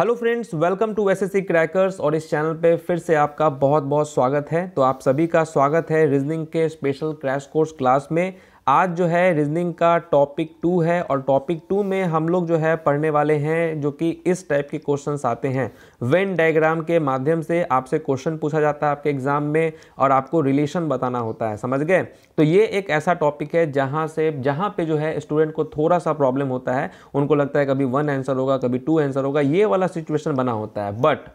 Hello friends welcome to S S C crackers और इस channel पे फिर से आपका बहुत बहुत स्वागत है तो आप सभी का स्वागत है रीजनिंग के स्पेशल क्रैश कोर्स क्लास में आज जो है रीजनिंग का टॉपिक टू है और टॉपिक टू में हम लोग जो है पढ़ने वाले हैं जो कि इस टाइप के क्वेश्चन आते हैं वेन डायग्राम के माध्यम से आपसे क्वेश्चन पूछा जाता है आपके एग्जाम में और आपको रिलेशन बताना होता है समझ गए तो ये एक ऐसा टॉपिक है जहाँ से जहाँ पे जो है स्टूडेंट को थोड़ा सा प्रॉब्लम होता है उनको लगता है कभी वन आंसर होगा कभी टू आंसर होगा ये वाला सिचुएशन बना होता है बट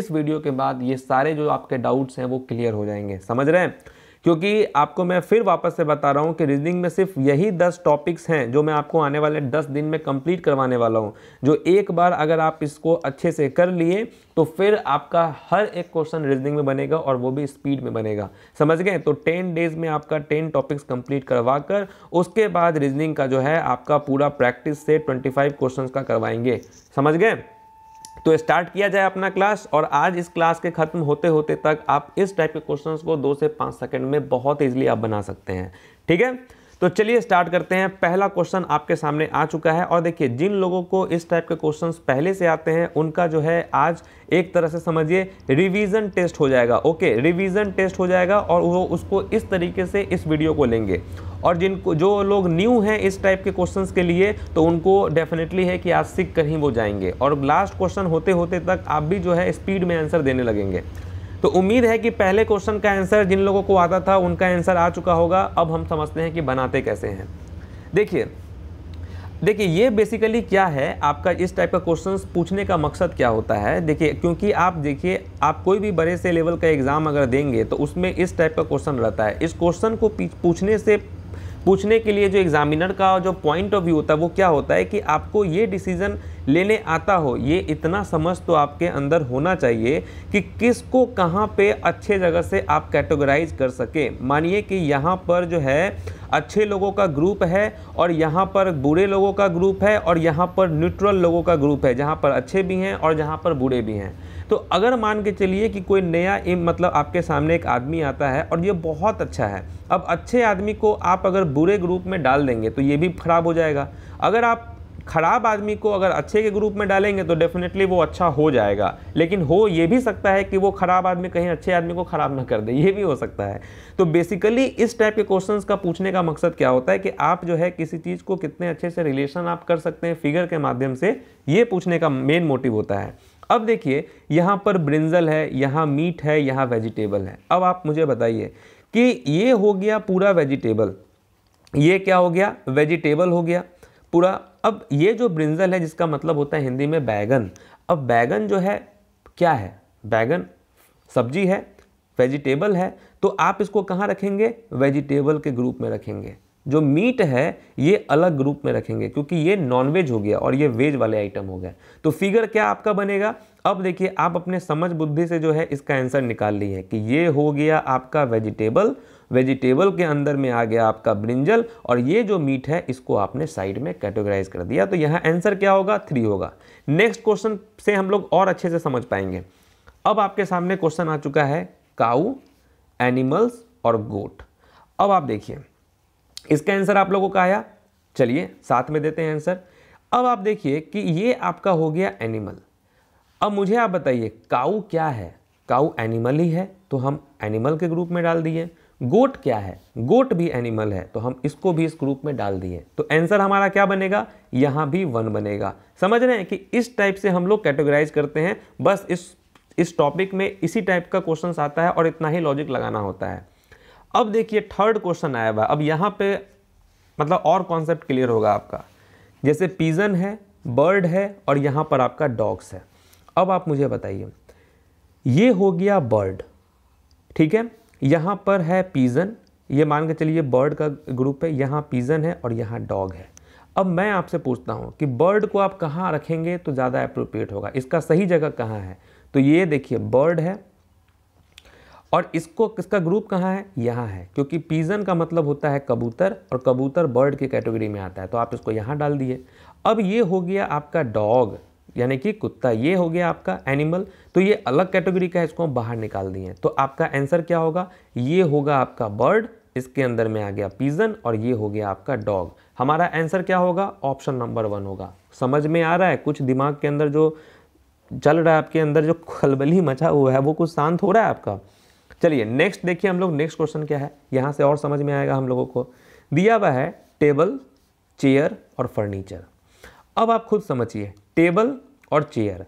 इस वीडियो के बाद ये सारे जो आपके डाउट्स हैं वो क्लियर हो जाएंगे समझ रहे हैं क्योंकि आपको मैं फिर वापस से बता रहा हूँ कि रीजनिंग में सिर्फ यही दस टॉपिक्स हैं जो मैं आपको आने वाले दस दिन में कंप्लीट करवाने वाला हूँ जो एक बार अगर आप इसको अच्छे से कर लिए तो फिर आपका हर एक क्वेश्चन रीजनिंग में बनेगा और वो भी स्पीड में बनेगा समझ गए तो टेन डेज में आपका टेन टॉपिक्स कंप्लीट करवा कर उसके बाद रीजनिंग का जो है आपका पूरा प्रैक्टिस से ट्वेंटी फाइव क्वेश्चन का करवाएंगे समझ गए तो स्टार्ट किया जाए अपना क्लास और आज इस क्लास के ख़त्म होते होते तक आप इस टाइप के क्वेश्चंस को दो से पाँच सेकंड में बहुत ईजिली आप बना सकते हैं ठीक है तो चलिए स्टार्ट करते हैं पहला क्वेश्चन आपके सामने आ चुका है और देखिए जिन लोगों को इस टाइप के क्वेश्चंस पहले से आते हैं उनका जो है आज एक तरह से समझिए रिवीजन टेस्ट हो जाएगा ओके रिवीजन टेस्ट हो जाएगा और वो उसको इस तरीके से इस वीडियो को लेंगे और जिनको जो लोग न्यू हैं इस टाइप के क्वेश्चंस के लिए तो उनको डेफिनेटली है कि आज सीख कर ही वो जाएंगे और लास्ट क्वेश्चन होते होते तक आप भी जो है स्पीड में आंसर देने लगेंगे तो उम्मीद है कि पहले क्वेश्चन का आंसर जिन लोगों को आता था उनका आंसर आ चुका होगा अब हम समझते हैं कि बनाते कैसे हैं देखिए देखिए ये बेसिकली क्या है आपका इस टाइप का क्वेश्चन पूछने का मकसद क्या होता है देखिए क्योंकि आप देखिए आप कोई भी बड़े से लेवल का एग्ज़ाम अगर देंगे तो उसमें इस टाइप का क्वेश्चन रहता है इस क्वेश्चन को पूछने से पूछने के लिए जो एग्जामिनर का जो पॉइंट ऑफ व्यू होता है वो क्या होता है कि आपको ये डिसीज़न लेने आता हो ये इतना समझ तो आपके अंदर होना चाहिए कि किसको कहाँ पे अच्छे जगह से आप कैटेगराइज कर सके मानिए कि यहाँ पर जो है अच्छे लोगों का ग्रुप है और यहाँ पर बुरे लोगों का ग्रुप है और यहाँ पर न्यूट्रल लोगों का ग्रुप है जहाँ पर अच्छे भी हैं और जहाँ पर बुरे भी हैं तो अगर मान के चलिए कि कोई नया मतलब आपके सामने एक आदमी आता है और ये बहुत अच्छा है अब अच्छे आदमी को आप अगर बुरे ग्रुप में डाल देंगे तो ये भी खराब हो जाएगा अगर आप ख़राब आदमी को अगर अच्छे के ग्रुप में डालेंगे तो डेफिनेटली वो अच्छा हो जाएगा लेकिन हो ये भी सकता है कि वो ख़राब आदमी कहीं अच्छे आदमी को ख़राब ना कर दे ये भी हो सकता है तो बेसिकली इस टाइप के क्वेश्चंस का पूछने का मकसद क्या होता है कि आप जो है किसी चीज़ को कितने अच्छे से रिलेशन आप कर सकते हैं फिगर के माध्यम से ये पूछने का मेन मोटिव होता है अब देखिए यहाँ पर ब्रिंजल है यहाँ मीट है यहाँ वेजिटेबल है अब आप मुझे बताइए कि ये हो गया पूरा वेजिटेबल ये क्या हो गया वेजिटेबल हो गया पूरा अब ये जो ब्रिंजल है जिसका मतलब होता है हिंदी में बैगन अब बैगन जो है क्या है बैगन सब्जी है वेजिटेबल है तो आप इसको कहाँ रखेंगे वेजिटेबल के ग्रुप में रखेंगे जो मीट है ये अलग ग्रुप में रखेंगे क्योंकि ये नॉनवेज हो गया और ये वेज वाले आइटम हो गया तो फिगर क्या आपका बनेगा अब देखिए आप अपने समझ बुद्धि से जो है इसका आंसर निकाल ली है कि ये हो गया आपका वेजिटेबल वेजिटेबल के अंदर में आ गया आपका ब्रिंजल और ये जो मीट है इसको आपने साइड में कैटेगराइज कर दिया तो यहाँ आंसर क्या होगा थ्री होगा नेक्स्ट क्वेश्चन से हम लोग और अच्छे से समझ पाएंगे अब आपके सामने क्वेश्चन आ चुका है काऊ एनिमल्स और गोट अब आप देखिए इसका आंसर आप लोगों का आया चलिए साथ में देते हैं आंसर अब आप देखिए कि ये आपका हो गया एनिमल अब मुझे आप बताइए काऊ क्या है काऊ एनिमल ही है तो हम एनिमल के ग्रुप में डाल दिए गोट क्या है गोट भी एनिमल है तो हम इसको भी इस ग्रुप में डाल दिए तो आंसर हमारा क्या बनेगा यहाँ भी वन बनेगा समझ रहे हैं कि इस टाइप से हम लोग कैटेगराइज करते हैं बस इस इस टॉपिक में इसी टाइप का क्वेश्चन आता है और इतना ही लॉजिक लगाना होता है अब देखिए थर्ड क्वेश्चन आया हुआ अब यहाँ पे मतलब और कॉन्सेप्ट क्लियर होगा आपका जैसे पीजन है बर्ड है और यहाँ पर आपका डॉग्स है अब आप मुझे बताइए ये हो गया बर्ड ठीक है यहाँ पर है पीजन ये मान के चलिए बर्ड का ग्रुप है यहाँ पीजन है और यहाँ डॉग है अब मैं आपसे पूछता हूँ कि बर्ड को आप कहाँ रखेंगे तो ज़्यादा अप्रोप्रिएट होगा इसका सही जगह कहाँ है तो ये देखिए बर्ड है और इसको किसका ग्रुप कहाँ है यहाँ है क्योंकि पीजन का मतलब होता है कबूतर और कबूतर बर्ड की कैटेगरी में आता है तो आप इसको यहाँ डाल दिए अब ये हो गया आपका डॉग यानी कि कुत्ता ये हो गया आपका एनिमल तो ये अलग कैटेगरी का है इसको हम बाहर निकाल दिए तो आपका आंसर क्या होगा ये होगा आपका बर्ड इसके अंदर में आ गया पीजन और ये हो गया आपका डॉग हमारा आंसर क्या होगा ऑप्शन नंबर वन होगा समझ में आ रहा है कुछ दिमाग के अंदर जो चल रहा है आपके अंदर जो खलबली मचा हुआ है वो कुछ शांत हो रहा है आपका चलिए नेक्स्ट देखिए हम लोग नेक्स्ट क्वेश्चन क्या है यहाँ से और समझ में आएगा हम लोगों को दिया हुआ है टेबल चेयर और फर्नीचर अब आप खुद समझिए टेबल और चेयर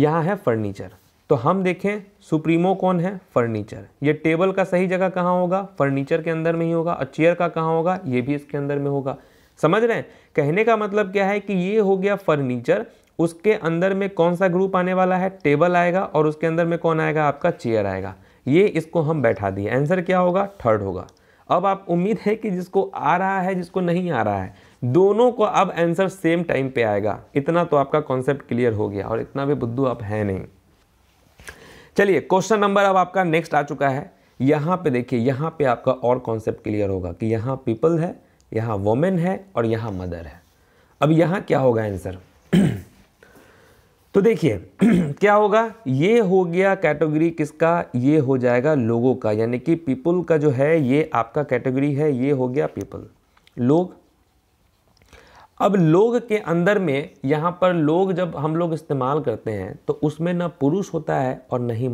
यहाँ है फर्नीचर तो हम देखें सुप्रीमो कौन है फर्नीचर ये टेबल का सही जगह कहाँ होगा फर्नीचर के अंदर में ही होगा और चेयर का कहाँ होगा ये भी इसके अंदर में होगा समझ रहे हैं कहने का मतलब क्या है कि ये हो गया फर्नीचर उसके अंदर में कौन सा ग्रुप आने वाला है टेबल आएगा और उसके अंदर में कौन आएगा आपका चेयर आएगा ये इसको हम बैठा दिए आंसर क्या होगा थर्ड होगा अब आप उम्मीद है कि जिसको आ रहा है जिसको नहीं आ रहा है दोनों को अब आंसर सेम टाइम पे आएगा इतना तो आपका कॉन्सेप्ट क्लियर हो गया और इतना भी बुद्धू आप है नहीं चलिए क्वेश्चन नंबर अब आपका नेक्स्ट आ चुका है यहाँ पे देखिए यहाँ पे आपका और कॉन्सेप्ट क्लियर होगा कि यहाँ पीपल है यहाँ वोमेन है और यहाँ मदर है अब यहाँ क्या होगा आंसर तो देखिए क्या होगा ये हो गया कैटेगरी किसका ये हो जाएगा लोगों का यानी कि पीपल का जो है ये आपका कैटेगरी है ये हो गया पीपल लोग अब लोग के अंदर में यहाँ पर लोग जब हम लोग इस्तेमाल करते हैं तो उसमें ना पुरुष होता है और ना ही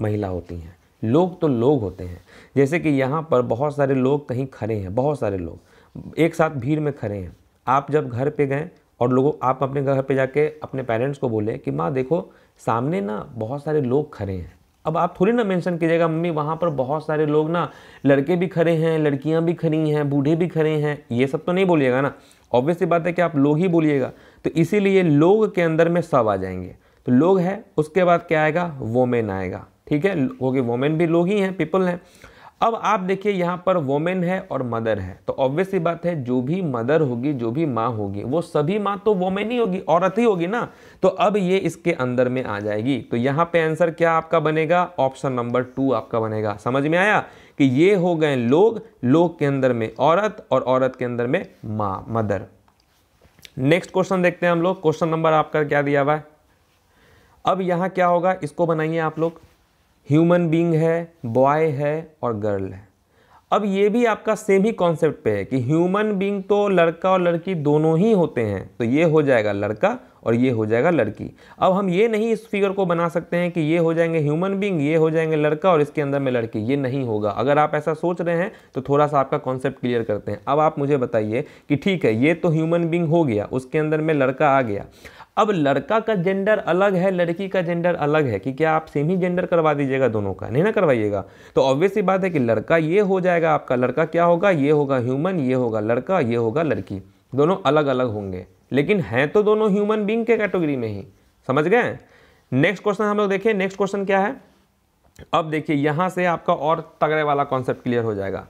महिला होती हैं लोग तो लोग होते हैं जैसे कि यहाँ पर बहुत सारे लोग कहीं खड़े हैं बहुत सारे लोग एक साथ भीड़ में खड़े हैं आप जब घर पे गए और लोगों आप अपने घर पे जाके अपने पेरेंट्स को बोले कि माँ देखो सामने ना बहुत सारे लोग खड़े हैं अब आप थोड़ी ना मेंशन कीजिएगा मम्मी वहाँ पर बहुत सारे लोग ना लड़के भी खड़े हैं लड़कियाँ भी खड़ी हैं बूढ़े भी खड़े हैं ये सब तो नहीं बोलिएगा ना ऑब्वियस सी बात है कि आप लोग ही बोलिएगा तो इसीलिए लोग के अंदर में सब आ जाएंगे तो लोग है उसके बाद क्या आएगा वोमेन आएगा ठीक है क्योंकि वोमेन भी लोग ही हैं पीपल हैं अब आप देखिए यहाँ पर वोमेन है और मदर है तो ऑब्वियसली बात है जो भी मदर होगी जो भी माँ होगी वो सभी माँ तो वोमेन ही होगी औरत ही होगी ना तो अब ये इसके अंदर में आ जाएगी तो यहाँ पे आंसर क्या आपका बनेगा ऑप्शन नंबर टू आपका बनेगा समझ में आया कि ये हो गए लोग लोग के अंदर में औरत और औरत के अंदर में माँ मदर नेक्स्ट क्वेश्चन देखते हैं हम लोग क्वेश्चन नंबर आपका क्या दिया हुआ है अब यहाँ क्या होगा इसको बनाइए आप लोग ह्यूमन बींग है बॉय है और गर्ल है अब ये भी आपका सेम ही कॉन्सेप्ट पे है कि ह्यूमन बींग तो लड़का और लड़की दोनों ही होते हैं तो ये हो जाएगा लड़का और ये हो जाएगा लड़की अब हम ये नहीं इस फिगर को बना सकते हैं कि ये हो जाएंगे ह्यूमन बींग ये हो जाएंगे लड़का और इसके अंदर में लड़की ये नहीं होगा अगर आप ऐसा सोच रहे हैं तो थोड़ा सा आपका कॉन्सेप्ट क्लियर करते हैं अब आप मुझे बताइए कि ठीक है ये तो ह्यूमन बींग हो गया उसके अंदर में लड़का आ गया अब लड़का का जेंडर अलग है लड़की का जेंडर अलग है कि क्या आप सेम ही जेंडर करवा दीजिएगा दोनों का नहीं ना करवाइएगा तो ऑब्वियस ही बात है कि लड़का ये हो जाएगा आपका लड़का क्या होगा ये होगा ह्यूमन ये होगा लड़का ये होगा लड़की दोनों अलग अलग होंगे लेकिन हैं तो दोनों ह्यूमन बींग के कैटेगरी में ही समझ गए नेक्स्ट क्वेश्चन हम लोग देखें नेक्स्ट क्वेश्चन क्या है अब देखिए यहाँ से आपका और तगड़े वाला कॉन्सेप्ट क्लियर हो जाएगा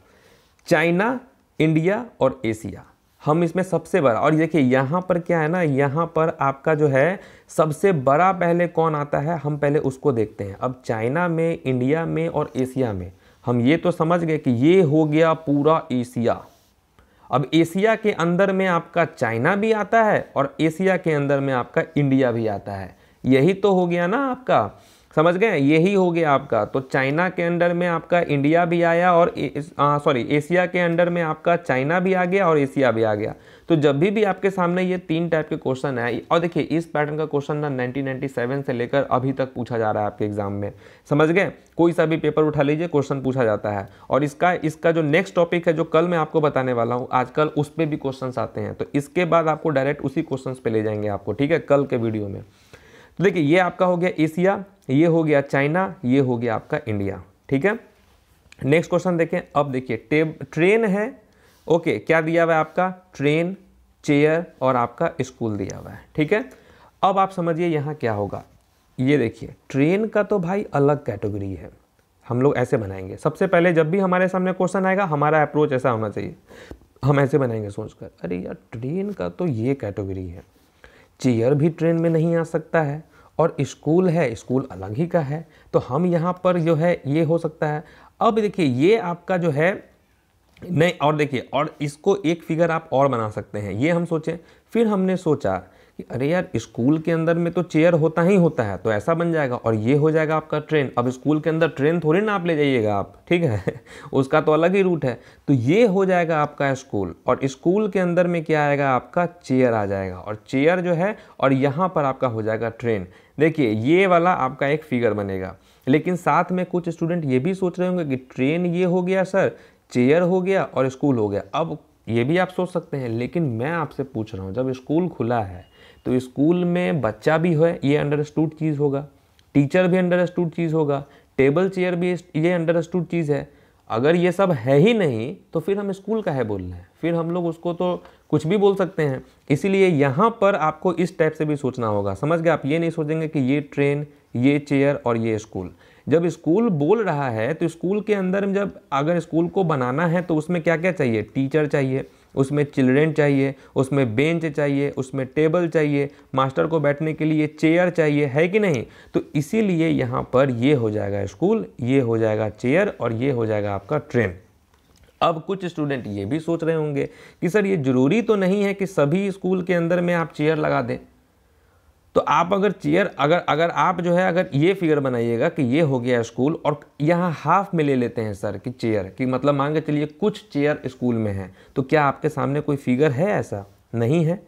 चाइना इंडिया और एशिया हम इसमें सबसे बड़ा और देखिए यहाँ पर क्या है ना यहाँ पर आपका जो है सबसे बड़ा पहले कौन आता है हम पहले उसको देखते हैं अब चाइना में इंडिया में और एशिया में हम ये तो समझ गए कि ये हो गया पूरा एशिया अब एशिया के अंदर में आपका चाइना भी आता है और एशिया के अंदर में आपका इंडिया भी आता है यही तो हो गया ना आपका समझ गए यही हो गया आपका तो चाइना के अंडर में आपका इंडिया भी आया और सॉरी एशिया के अंडर में आपका चाइना भी आ गया और एशिया भी आ गया तो जब भी भी आपके सामने ये तीन टाइप के क्वेश्चन आए और देखिए इस पैटर्न का क्वेश्चन ना 1997 से लेकर अभी तक पूछा जा रहा है आपके एग्जाम में समझ गए कोई सा भी पेपर उठा लीजिए क्वेश्चन पूछा जाता है और इसका इसका जो नेक्स्ट टॉपिक है जो कल मैं आपको बताने वाला हूँ आजकल उस पर भी क्वेश्चन आते हैं तो इसके बाद आपको डायरेक्ट उसी क्वेश्चन पर ले जाएंगे आपको ठीक है कल के वीडियो में तो देखिए ये आपका हो गया एशिया ये हो गया चाइना ये हो गया आपका इंडिया ठीक है नेक्स्ट क्वेश्चन देखें अब देखिए ट्रेन है ओके क्या दिया हुआ है आपका ट्रेन चेयर और आपका स्कूल दिया हुआ है ठीक है अब आप समझिए यहाँ क्या होगा ये देखिए ट्रेन का तो भाई अलग कैटेगरी है हम लोग ऐसे बनाएंगे सबसे पहले जब भी हमारे सामने क्वेश्चन आएगा हमारा अप्रोच ऐसा होना चाहिए हम ऐसे बनाएंगे सोचकर अरे यार ट्रेन का तो ये कैटेगरी है चेयर भी ट्रेन में नहीं आ सकता है और स्कूल है स्कूल अलग ही का है तो हम यहाँ पर जो है ये हो सकता है अब देखिए ये आपका जो है नहीं और देखिए और इसको एक फिगर आप और बना सकते हैं ये हम सोचें फिर हमने सोचा कि अरे यार स्कूल के अंदर में तो चेयर होता ही होता है तो ऐसा बन जाएगा और ये हो जाएगा आपका ट्रेन अब स्कूल के अंदर ट्रेन थोड़ी ना आप ले जाइएगा आप ठीक है उसका तो अलग ही रूट है तो ये हो जाएगा आपका स्कूल और स्कूल के अंदर में क्या आएगा आपका चेयर आ जाएगा और चेयर जो है और यहाँ पर आपका हो जाएगा ट्रेन देखिए ये वाला आपका एक फिगर बनेगा लेकिन साथ में कुछ स्टूडेंट ये भी सोच रहे होंगे कि ट्रेन ये हो गया सर चेयर हो गया और स्कूल हो गया अब ये भी आप सोच सकते हैं लेकिन मैं आपसे पूछ रहा हूँ जब स्कूल खुला है तो स्कूल में बच्चा भी है ये अंडरस्टूड चीज़ होगा टीचर भी अंडरस्टूड चीज़ होगा टेबल चेयर भी ये अंडरस्टूड चीज़ है अगर ये सब है ही नहीं तो फिर हम स्कूल का है बोल रहे हैं फिर हम लोग उसको तो कुछ भी बोल सकते हैं इसीलिए यहाँ पर आपको इस टाइप से भी सोचना होगा समझ गए आप ये नहीं सोचेंगे कि ये ट्रेन ये चेयर और ये स्कूल जब स्कूल बोल रहा है तो स्कूल के अंदर जब अगर स्कूल को बनाना है तो उसमें क्या क्या चाहिए टीचर चाहिए उसमें चिल्ड्रेन चाहिए उसमें बेंच चाहिए उसमें टेबल चाहिए मास्टर को बैठने के लिए चेयर चाहिए है कि नहीं तो इसीलिए यहाँ पर ये हो जाएगा स्कूल ये हो जाएगा चेयर और ये हो जाएगा आपका ट्रेन अब कुछ स्टूडेंट ये भी सोच रहे होंगे कि सर ये ज़रूरी तो नहीं है कि सभी स्कूल के अंदर में आप चेयर लगा दें तो आप अगर चेयर अगर अगर आप जो है अगर ये फिगर बनाइएगा कि ये हो गया स्कूल और यहाँ हाफ में ले लेते हैं सर कि चेयर कि मतलब मान के चलिए कुछ चेयर स्कूल में है तो क्या आपके सामने कोई फिगर है ऐसा नहीं है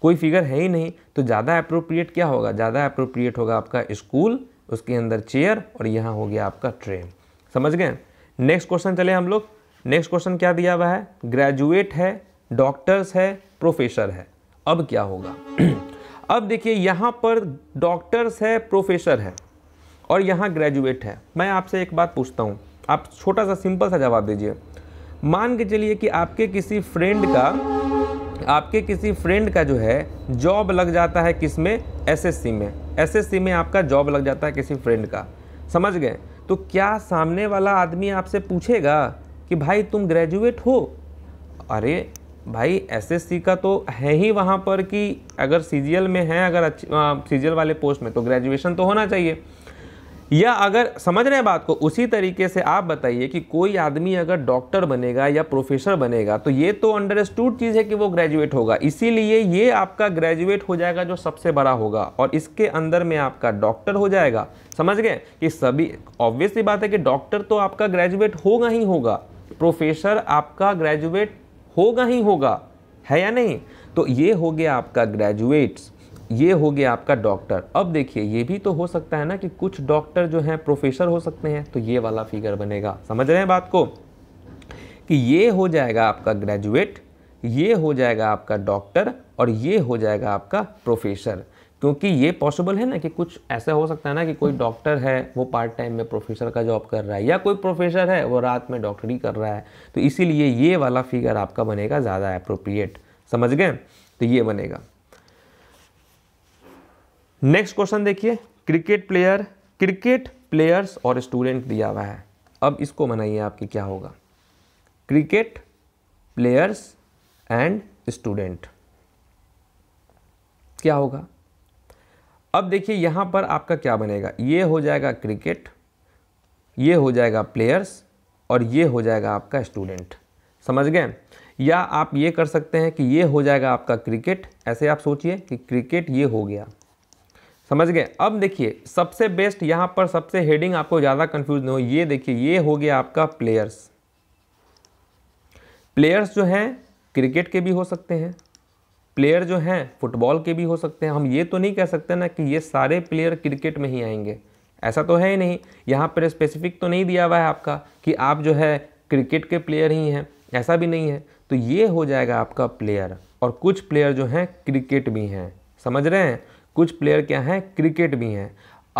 कोई फिगर है ही नहीं तो ज़्यादा अप्रोप्रिएट क्या होगा ज़्यादा अप्रोप्रिएट होगा आपका स्कूल उसके अंदर चेयर और यहाँ हो गया आपका ट्रेन समझ गए नेक्स्ट क्वेश्चन चले हम लोग नेक्स्ट क्वेश्चन क्या दिया हुआ है ग्रेजुएट है डॉक्टर्स है प्रोफेसर है अब क्या होगा अब देखिए यहाँ पर डॉक्टर्स है प्रोफेसर है और यहाँ ग्रेजुएट है मैं आपसे एक बात पूछता हूँ आप छोटा सा सिंपल सा जवाब दीजिए मान के चलिए कि आपके किसी फ्रेंड का आपके किसी फ्रेंड का जो है जॉब लग जाता है किस में एस में एस में आपका जॉब लग जाता है किसी फ्रेंड का समझ गए तो क्या सामने वाला आदमी आपसे पूछेगा कि भाई तुम ग्रेजुएट हो अरे भाई एसएससी का तो है ही वहाँ पर कि अगर सीजीएल में है अगर अच्छी सीजीएल वाले पोस्ट में तो ग्रेजुएशन तो होना चाहिए या अगर समझ रहे हैं बात को उसी तरीके से आप बताइए कि कोई आदमी अगर डॉक्टर बनेगा या प्रोफेसर बनेगा तो ये तो अंडर चीज़ है कि वो ग्रेजुएट होगा इसीलिए ये आपका ग्रेजुएट हो जाएगा जो सबसे बड़ा होगा और इसके अंदर में आपका डॉक्टर हो जाएगा समझ गए कि सभी ऑब्वियसली बात है कि डॉक्टर तो आपका ग्रेजुएट होगा ही होगा प्रोफेसर आपका ग्रेजुएट होगा ही होगा है या नहीं तो ये हो गया आपका ग्रेजुएट्स ये हो गया आपका डॉक्टर अब देखिए ये भी तो हो सकता है ना कि कुछ डॉक्टर जो हैं प्रोफेसर हो सकते हैं तो ये वाला फिगर बनेगा समझ रहे हैं बात को कि ये हो जाएगा आपका ग्रेजुएट ये हो जाएगा आपका डॉक्टर और ये हो जाएगा आपका प्रोफेसर क्योंकि ये पॉसिबल है ना कि कुछ ऐसा हो सकता है ना कि कोई डॉक्टर हम्म। है वो पार्ट टाइम में प्रोफेसर का जॉब कर रहा है या कोई प्रोफेसर है वो रात में डॉक्टरी कर रहा है तो इसीलिए ये वाला फिगर आपका बनेगा ज़्यादा अप्रोप्रिएट समझ गए तो ये बनेगा नेक्स्ट क्वेश्चन देखिए क्रिकेट प्लेयर क्रिकेट प्लेयर्स और स्टूडेंट दिया हुआ है अब इसको बनाइए आपकी क्या होगा क्रिकेट प्लेयर्स एंड स्टूडेंट क्या होगा अब देखिए यहाँ पर आपका क्या बनेगा ये हो जाएगा क्रिकेट ये हो जाएगा प्लेयर्स और ये हो जाएगा आपका स्टूडेंट समझ गए या आप ये कर सकते हैं कि ये हो जाएगा आपका क्रिकेट ऐसे आप सोचिए कि क्रिकेट ये हो गया समझ गए अब देखिए सबसे बेस्ट यहाँ पर सबसे हेडिंग आपको ज़्यादा कन्फ्यूज नहीं हो ये देखिए ये हो गया आपका प्लेयर्स प्लेयर्स जो हैं क्रिकेट के भी हो सकते हैं प्लेयर जो हैं फुटबॉल के भी हो सकते हैं हम ये तो नहीं कह सकते ना कि ये सारे प्लेयर क्रिकेट में ही आएंगे ऐसा तो है ही नहीं यहाँ पर स्पेसिफिक तो नहीं दिया हुआ है आपका कि आप जो है क्रिकेट के प्लेयर ही हैं ऐसा भी नहीं है तो ये हो जाएगा आपका प्लेयर और कुछ प्लेयर जो हैं क्रिकेट भी हैं समझ रहे हैं कुछ प्लेयर क्या हैं क्रिकेट भी हैं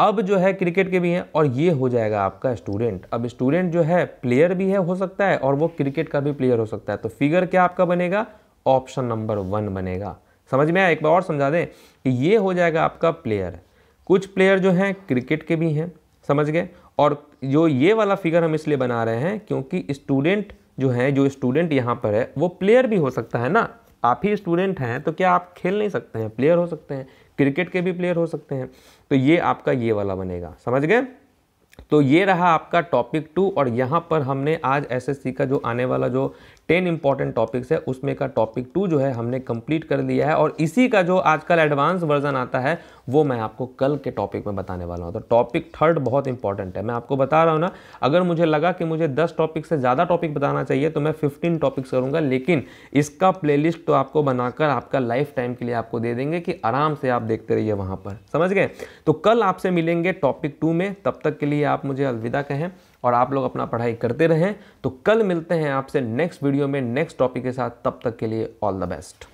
अब जो है क्रिकेट के भी हैं और ये हो जाएगा आपका स्टूडेंट अब स्टूडेंट जो है प्लेयर भी है हो सकता है और वो क्रिकेट का भी प्लेयर हो सकता है तो फिगर क्या आपका बनेगा ऑप्शन नंबर वन बनेगा समझ में आया एक बार और समझा दें कि ये हो जाएगा आपका प्लेयर कुछ प्लेयर जो हैं क्रिकेट के भी हैं समझ गए और जो ये वाला फिगर हम इसलिए बना रहे हैं क्योंकि स्टूडेंट जो है जो स्टूडेंट यहाँ पर है वो प्लेयर भी हो सकता है ना आप ही स्टूडेंट हैं तो क्या आप खेल नहीं सकते हैं प्लेयर हो सकते हैं क्रिकेट के भी प्लेयर हो सकते हैं तो ये आपका ये वाला बनेगा समझ गए तो ये रहा आपका टॉपिक टू और यहाँ पर हमने आज एसएससी का जो आने वाला जो टेन इंपॉर्टेंट टॉपिक्स है उसमें का टॉपिक टू जो है हमने कंप्लीट कर लिया है और इसी का जो आजकल एडवांस वर्जन आता है वो मैं आपको कल के टॉपिक में बताने वाला हूँ तो टॉपिक थर्ड बहुत इंपॉर्टेंट है मैं आपको बता रहा हूँ ना अगर मुझे लगा कि मुझे दस टॉपिक से ज़्यादा टॉपिक बताना चाहिए तो मैं फिफ्टीन टॉपिक्स करूँगा लेकिन इसका प्ले तो आपको बनाकर आपका लाइफ टाइम के लिए आपको दे देंगे कि आराम से आप देखते रहिए वहाँ पर समझ गए तो कल आपसे मिलेंगे टॉपिक टू में तब तक के लिए आप मुझे अलविदा कहें और आप लोग अपना पढ़ाई करते रहें तो कल मिलते हैं आपसे नेक्स्ट वीडियो में नेक्स्ट टॉपिक के साथ तब तक के लिए ऑल द बेस्ट